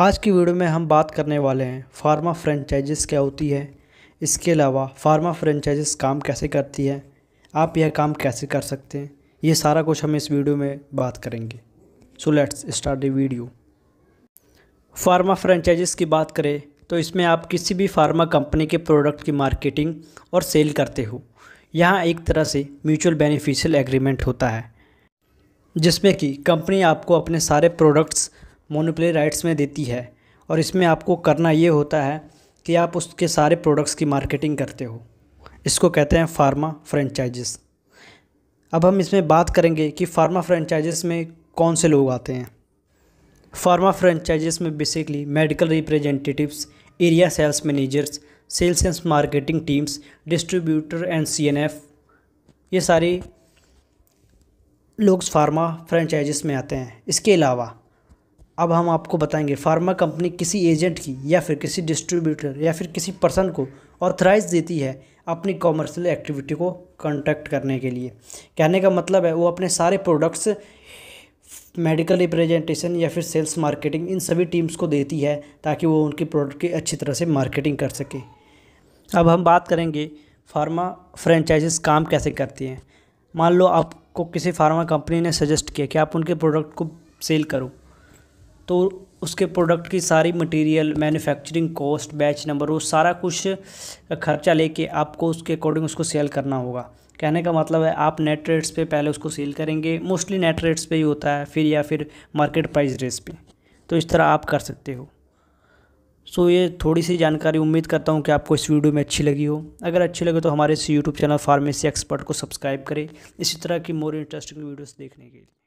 आज की वीडियो में हम बात करने वाले हैं फार्मा फ्रेंचाइजिस क्या होती है इसके अलावा फार्मा फ्रेंचाइजेस काम कैसे करती है आप यह काम कैसे कर सकते हैं ये सारा कुछ हम इस वीडियो में बात करेंगे so let's start the video pharma franchises की बात करें तो इसमें आप किसी भी फार्मा कंपनी के प्रोडक्ट की मार्केटिंग और सेल करते हो यहाँ एक तरह से म्यूचुअल बेनिफिशियल एग्रीमेंट होता है जिसमें कि कंपनी आपको अपने सारे प्रोडक्ट्स मोनोप्ले राइट्स में देती है और इसमें आपको करना ये होता है कि आप उसके सारे प्रोडक्ट्स की मार्केटिंग करते हो इसको कहते हैं फार्मा फ्रेंचाइजेस अब हम इसमें बात करेंगे कि फार्मा फ्रेंचाइजेस में कौन से लोग आते हैं फार्मा फ्रेंचाइजेस में basically medical representatives area sales managers sales and marketing teams distributor and C ये सारी लोग फार्मा फ्रेंचाइजेस में आते हैं इसके अलावा अब हम आपको बताएंगे फार्मा कंपनी किसी एजेंट की या फिर किसी डिस्ट्रीब्यूटर या फिर किसी पर्सन को ऑथराइज देती है अपनी कॉमर्शियल एक्टिविटी को कंटेक्ट करने के लिए कहने का मतलब है वो अपने सारे प्रोडक्ट्स मेडिकल रिप्रेजेंटेशन या फिर सेल्स मार्केटिंग इन सभी टीम्स को देती है ताकि वो उनके प्रोडक्ट की अच्छी तरह से मार्केटिंग कर सके अब हम बात करेंगे फार्मा फ्रेंचाइजेस काम कैसे करती हैं मान लो आपको किसी फार्मा कंपनी ने सजेस्ट किया कि आप उनके प्रोडक्ट को सेल करो तो उसके प्रोडक्ट की सारी material manufacturing cost batch number वो सारा कुछ खर्चा लेके आपको उसके अकॉर्डिंग उसको सेल करना होगा कहने का मतलब है आप नेट रेट्स पे पहले उसको सेल करेंगे मोस्टली नेट रेट्स पे ही होता है फिर या फिर मार्केट प्राइस रेट्स पे तो इस तरह आप कर सकते हो सो ये थोड़ी सी जानकारी उम्मीद करता हूँ कि आपको इस वीडियो में अच्छी लगी हो अगर अच्छी लगे तो हमारे इस यूट्यूब चैनल फार्मेसी एक्सपर्ट को सब्सक्राइब करें इसी तरह की मोर इंटरेस्टिंग वीडियोस देखने के लिए